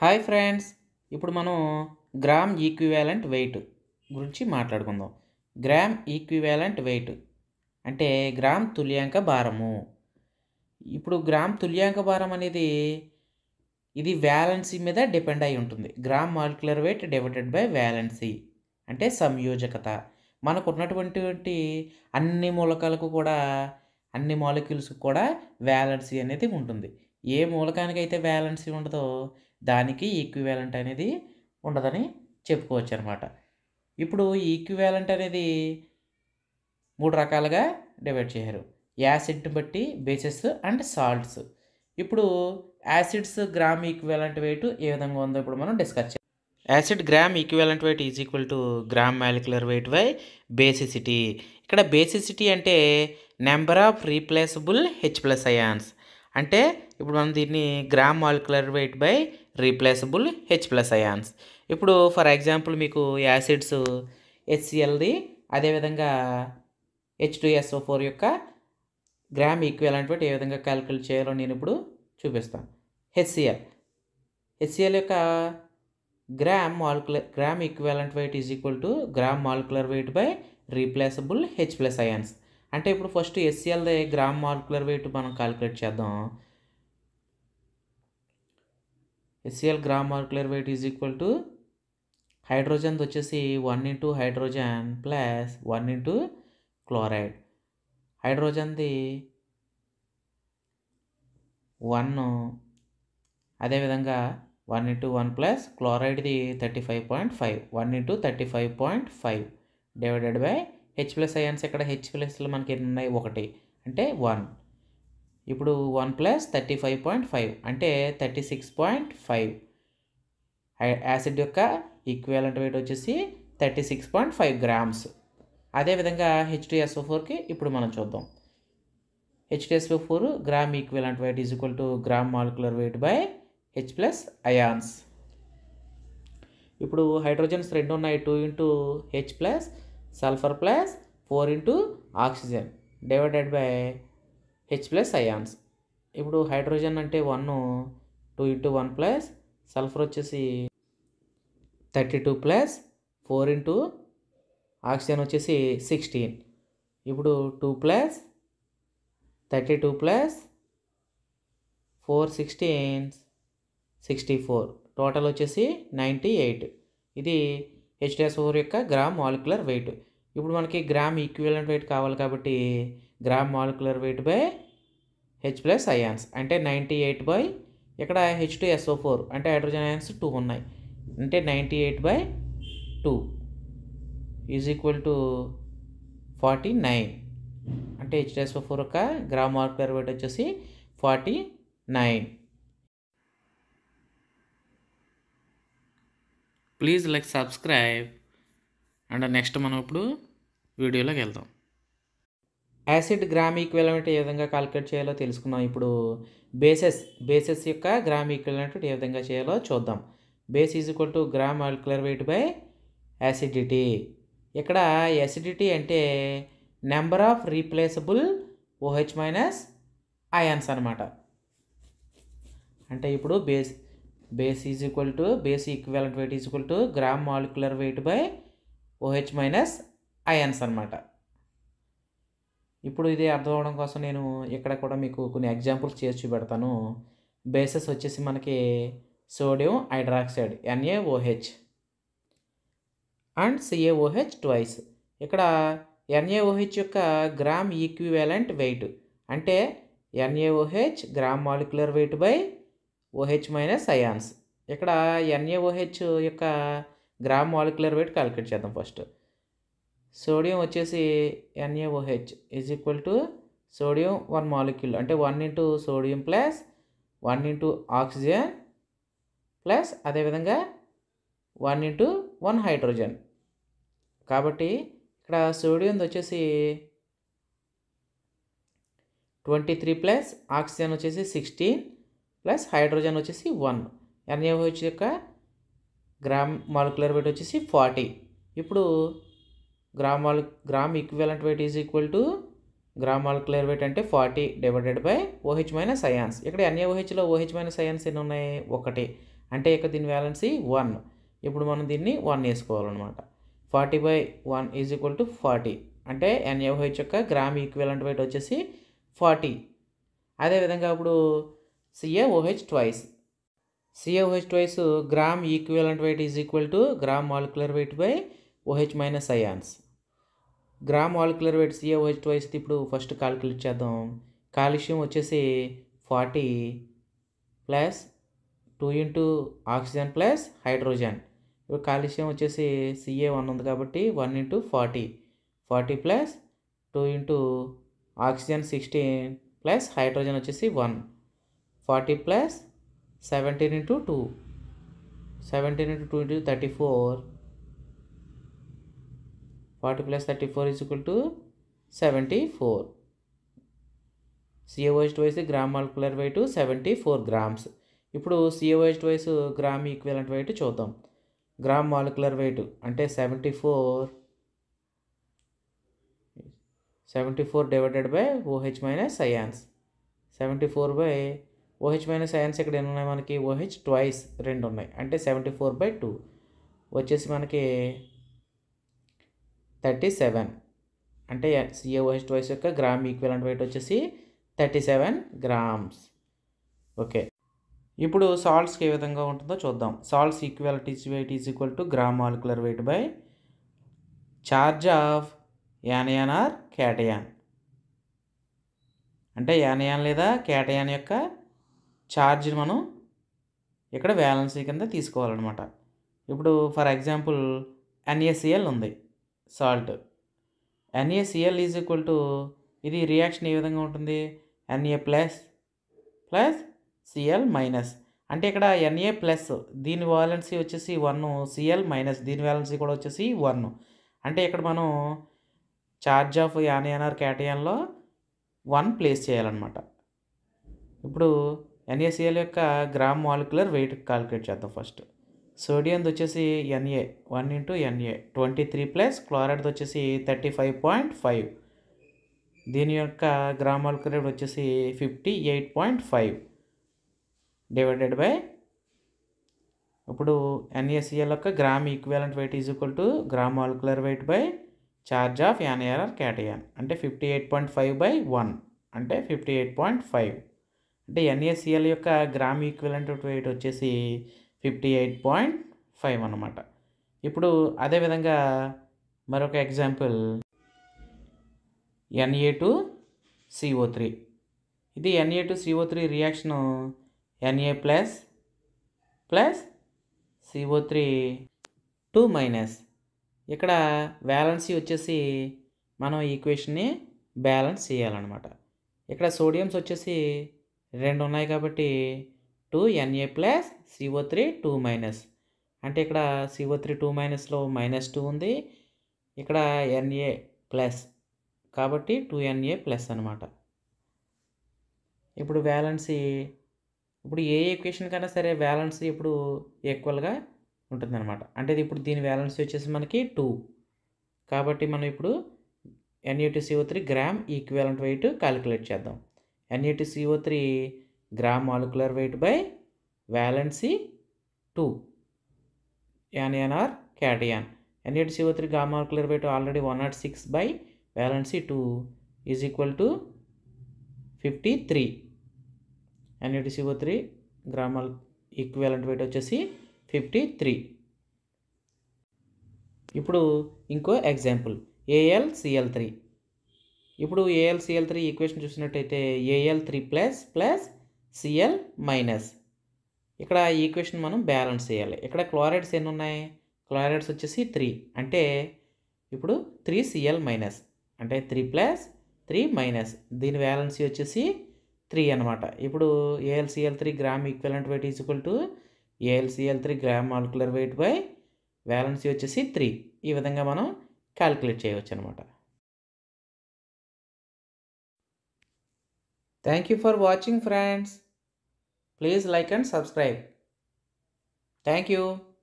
Hi friends ఇప్పుడు మనం gram equivalent weight గురించి మాట్లాడుకుందాం గ్రామ్ ఈక్వివాలెంట్ వెయిట్ అంటే గ్రామ్ తుల్యాంక భారము ఇప్పుడు గ్రామ్ తుల్యాంక భారం అనేది ఇది వ్యాలెన్సీ మీద డిపెండ్ అయి ఉంటుంది gram molecular weight divided by valency అంటే సంయోజకత మనకు ఉన్నటువంటి అన్ని మూలకాలకు కూడా అన్ని మాలిక్యూల్స్కి కూడా వ్యాలెన్సీ అనేది ఉంటుంది ఏ మూలకానికైతే వ్యాలెన్సీ ఉండదో దానికి ఈక్వివాలెంట్ అనేది ఉండదని చెప్పుకోవచ్చు అనమాట ఇప్పుడు ఈక్వివాలెంట్ అనేది మూడు రకాలుగా డివైడ్ చేశారు యాసిడ్ని బట్టి బేసెస్ అండ్ సాల్ట్స్ ఇప్పుడు యాసిడ్స్ గ్రామ్ ఈక్వివాలెంట్ వెయిట్ ఏ విధంగా ఉందో ఇప్పుడు మనం డిస్కస్ చేయాలి acid gram equivalent weight is equal to gram molecular weight by basicity ఇక్కడ బేసిసిటీ అంటే number of replaceable H plus ions అంటే ఇప్పుడు మనం దీన్ని gram molecular weight by replaceable H plus ions ఇప్పుడు ఫర్ ఎగ్జాంపుల్ మీకు యాసిడ్స్ హెచ్సిఎల్ది అదేవిధంగా హెచ్ టు ఎస్ఓ ఫోర్ యొక్క గ్రామ్ ఈక్వలెంట్ బట్టి ఏ విధంగా క్యాలిక్యులేట్ చేయాలో నేను ఇప్పుడు చూపిస్తాను హెచ్సిఎల్ హెచ్సిఎల్ యొక్క gram molecular gram equivalent weight is equal to gram molecular weight by replaceable H plus ions అంటే ఇప్పుడు ఫస్ట్ ఎస్సీఎల్దే గ్రామ్ మార్కులర్ వెయిట్ మనం క్యాలిక్యులేట్ చేద్దాం SCL gram molecular weight is equal to hydrogen వచ్చేసి one into hydrogen plus one into chloride హైడ్రోజన్ది one అదేవిధంగా one into one plus క్లోరైడ్ది thirty five point five one into thirty five point five divided by H plus ions ఇక్కడ H ప్లస్లో మనకి ఎన్ని ఉన్నాయి ఒకటి అంటే వన్ ఇప్పుడు one plus thirty five point five అంటే thirty six point five acid యొక్క ఈక్వాలెంట్ వెయిట్ వచ్చేసి thirty six point five grams అదేవిధంగా హెచ్డిఎస్ఓ ఫోర్కి ఇప్పుడు మనం చూద్దాం HDSO four gram equivalent weight is equal to gram molecular weight by H plus ions ఇప్పుడు hydrogens రెండు ఉన్నాయి two into H plus sulphur plus four into oxygen divided by H plus ions ఇప్పుడు hydrogen అంటే one two into one plus sulphur వచ్చేసి thirty two plus four into oxygen వచ్చేసి sixteen ఇప్పుడు two plus thirty two plus four sixteen sixty four total వచ్చేసి ninety eight ఇది HDS four యొక్క gram molecular weight ఇప్పుడు మనకి gram equivalent weight కావాలి కాబట్టి gram molecular weight by H plus ions అంటే నైంటీ ఎయిట్ బై ఇక్కడ హెచ్ టు ఎస్ఓ ఫోర్ అంటే హైడ్రోజన్ అయాన్స్ టూ ఉన్నాయి అంటే ninety eight by two is equal to forty nine అంటే హెచ్డిఎస్ఓ ఫోర్ యొక్క gram molecular weight వచ్చేసి forty nine please like subscribe and next మనం ఇప్పుడు వీడియోలోకి వెళ్దాం యాసిడ్ గ్రామ్ ఈక్వెలమెంట్ ఏ విధంగా కాలిక్యులేట్ చేయాలో తెలుసుకున్నాం ఇప్పుడు బేసెస్ బేసెస్ యొక్క గ్రామ్ ఈక్వెలమెంట్ ఏ విధంగా చేయాలో చూద్దాం base is equal to gram molecular weight by acidity ఇక్కడ యాసిడిటీ అంటే number of replaceable OH minus ions అనమాట అంటే ఇప్పుడు base base is equal to base equivalent weight is equal to gram molecular weight by OH minus ions అనమాట ఇప్పుడు ఇది అర్థం అవడం కోసం నేను ఇక్కడ కూడా మీకు కొన్ని ఎగ్జాంపుల్స్ చేసి చూపెడతాను బేసెస్ వచ్చేసి మనకి sodium hydroxide NaOH and CaOH twice ఇక్కడ ఎన్ఏఓహెచ్ యొక్క గ్రామ్ ఈక్వివాలెంట్ వెయిట్ అంటే NaOH gram molecular weight by OH minus ions ఇక్కడ ఎన్ఏఓహెచ్ యొక్క గ్రామ్ మాలిక్యులర్ వెయిట్ క్యాలిక్యులేట్ చేద్దాం ఫస్ట్ సోడియం వచ్చేసి NaOH is equal to sodium one molecule అంటే one into sodium plus one into oxygen plus అదేవిధంగా one into one hydrogen కాబట్టి ఇక్కడ sodium వచ్చేసి twenty three plus oxygen వచ్చేసి sixteen plus hydrogen వచ్చేసి one NaOH యొక్క gram molecular weight వచ్చేసి forty ఇప్పుడు గ్రామ్ మాలి gram equivalent weight is equal to gram molecular weight అంటే forty divided by OH minus ions ఇక్కడ ఎన్ఏఓహెచ్లో ఓహెచ్ మైనస్ అయాన్స్ ఎన్ని ఉన్నాయి ఒకటి అంటే ఇక్కడ దీని వ్యాలెన్సీ వన్ ఇప్పుడు మనం దీన్ని వన్ వేసుకోవాలన్నమాట forty by one is equal to forty అంటే ఎన్ఏఓహెచ్ యొక్క గ్రామ్ ఈక్వెలెంట్ వెయిట్ వచ్చేసి ఫార్టీ అదేవిధంగా ఇప్పుడు CaOH twice CaOH twice gram equivalent weight is equal to gram molecular weight by OH minus ions gram molecular weight CaOH twice ఇప్పుడు first calculate చేద్దాం calcium వచ్చేసి forty plus two into oxygen plus hydrogen ఇప్పుడు calcium వచ్చేసి Ca one ఉంది కాబట్టి one into forty forty plus two into oxygen sixteen plus hydrogen వచ్చేసి one forty plus seventeen into two seventeen into two into thirty four forty plus thirty four is equal to seventy four COH వయసు gram molecular weight seventy four grams ఇప్పుడు COH వయసు gram equivalent weight చూద్దాం gram molecular weight అంటే seventy four seventy four divided by OH minus ions seventy four by OH minus ions ఇక్కడ ఎన్ని ఉన్నాయి మనకి OH twice రెండు ఉన్నాయి అంటే సెవెంటీ ఫోర్ బై టూ వచ్చేసి మనకి థర్టీ సెవెన్ అంటే సిఏఓహెచ్ ట్వైస్ యొక్క గ్రామ్ ఈక్వలెంట్ వెయిట్ వచ్చేసి థర్టీ సెవెన్ గ్రామ్స్ ఓకే ఇప్పుడు సాల్ట్స్కి ఏ విధంగా ఉంటుందో చూద్దాం salts equalities weight is equal to gram molecular weight by charge of anion or cation అంటే యానయాన్ లేదా క్యాటయాన్ యొక్క ఛార్జ్ని మనం ఇక్కడ వ్యాలెన్సీ కింద తీసుకోవాలన్నమాట ఇప్పుడు ఫర్ ఎగ్జాంపుల్ ఎన్ఏసిఎల్ ఉంది salt NaCl is equal to ఇది రియాక్షన్ ఏ విధంగా ఉంటుంది Na plus plus Cl minus అంటే ఇక్కడ ఎన్ఏ ప్లస్ దీని వ్యాలెన్సీ వచ్చేసి వన్ సిఎల్ మైనస్ దీని వ్యాలెన్సీ కూడా వచ్చేసి వన్ అంటే ఇక్కడ మనం charge of an anion one place చేయాలన్నమాట ఇప్పుడు ఎన్ఏసిఎల్ యొక్క గ్రామ్ మాలిక్యులర్ వెయిట్ కాలిక్యులేట్ చేద్దాం ఫస్ట్ సోడియంది వచ్చేసి Na one into Na twenty three plus chloride వచ్చేసి థర్టీ ఫైవ్ పాయింట్ ఫైవ్ దీని యొక్క గ్రామ్ మాలిక్యులర్ వచ్చేసి fifty eight point five divided by ఇప్పుడు ఎన్ఏసిఎల్ యొక్క gram equivalent weight is equal to gram molecular weight by charge of ఎన్ఏఆర్ఆర్ cation అంటే fifty eight point five by one అంటే fifty eight point five అంటే NaCl యొక్క gram equivalent weight వచ్చేసి fifty eight point five అనమాట ఇప్పుడు అదేవిధంగా మరొక example Na two CO three ఇది Na two CO three reaction Na plus plus CO three two minus ఇక్కడ బ్యాలెన్సీ వచ్చేసి మనం ఈక్వేషన్ని బ్యాలెన్స్ చేయాలన్నమాట ఇక్కడ సోడియంస్ వచ్చేసి రెండు ఉన్నాయి కాబట్టి two Na plus CO three two minus అంటే ఇక్కడ సిఓ త్రీ టూ మైనస్లో మైనస్ టూ ఉంది ఇక్కడ ఎన్ఏ ప్లస్ కాబట్టి టూ ఎన్ఏ ప్లస్ అనమాట ఇప్పుడు వ్యాలెన్సీ ఇప్పుడు ఏ ఈక్వేషన్ కన్నా సరే వ్యాలెన్సీ ఇప్పుడు ఈక్వల్గా అనమాట అంటే ఇప్పుడు దీని వ్యాలెన్సీ వచ్చేసి మనకి టూ కాబట్టి మనం ఇప్పుడు Na two CO three gram equivalent weight calculate చేద్దాం NATCO three gram molecular weight by valency two anion or cation CO three gram molecular weight already one naught six by valency two is equal to fifty three NATCO three gram equivalent weight వచ్చేసి fifty three ఇప్పుడు ఇంకో example AlCl three ఇప్పుడు Al Cl three equation చూసినట్టయితే Al three plus plus Cl minus ఇక్కడ equation మనం balance చేయాలి ఇక్కడ chlorides ఎన్ని ఉన్నాయి క్లోరైడ్స్ వచ్చేసి త్రీ అంటే ఇప్పుడు త్రీ సిఎల్ మైనస్ అంటే త్రీ ప్లస్ త్రీ మైనస్ దీని వ్యాలెన్సీ వచ్చేసి త్రీ అనమాట ఇప్పుడు AlCl three gram equivalent weight is equal to AlCl three gram molecular weight by valency వచ్చేసి త్రీ ఈ విధంగా మనం క్యాలిక్యులేట్ చేయవచ్చు అనమాట Thank you for watching friends. Please like and subscribe. Thank you.